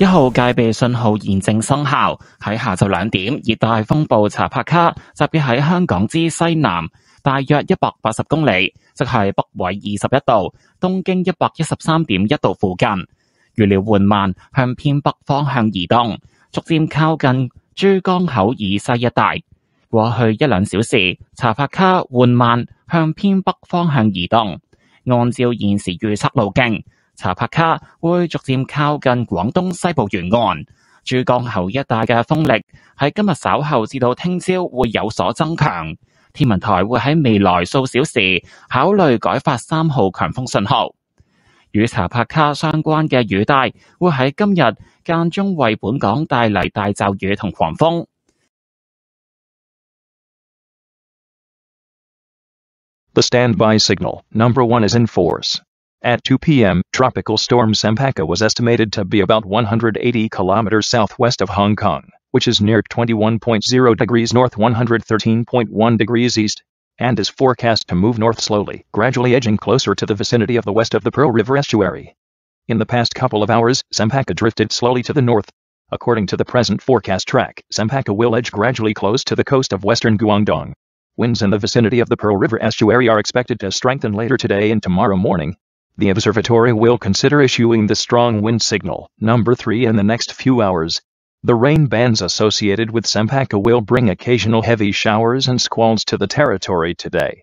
一号戒备信号现正生效，喺下昼两点，热带风暴查帕卡集结喺香港之西南，大约一百八十公里，即系北纬二十一度、东经一百一十三点一度附近。预料缓慢向偏北方向移动，逐渐靠近珠江口以西一带。过去一两小时，查帕卡缓慢向偏北方向移动，按照现时预测路径。查帕卡会逐渐靠近广东西部沿岸。珠江口一带嘅风力喺今日稍后至到听朝会有所增强。天文台会喺未来数小时考虑改发三号强风信号。与查帕卡相关嘅雨带会喺今日间中为本港带嚟大骤雨同狂风。The standby signal number one is in force. At 2 p.m., Tropical Storm Sampaka was estimated to be about 180 kilometers southwest of Hong Kong, which is near 21.0 degrees north 113.1 degrees east, and is forecast to move north slowly, gradually edging closer to the vicinity of the west of the Pearl River estuary. In the past couple of hours, Sampaka drifted slowly to the north. According to the present forecast track, Sampaka will edge gradually close to the coast of western Guangdong. Winds in the vicinity of the Pearl River estuary are expected to strengthen later today and tomorrow morning, the observatory will consider issuing the strong wind signal, number 3, in the next few hours. The rain bands associated with Sempaka will bring occasional heavy showers and squalls to the territory today.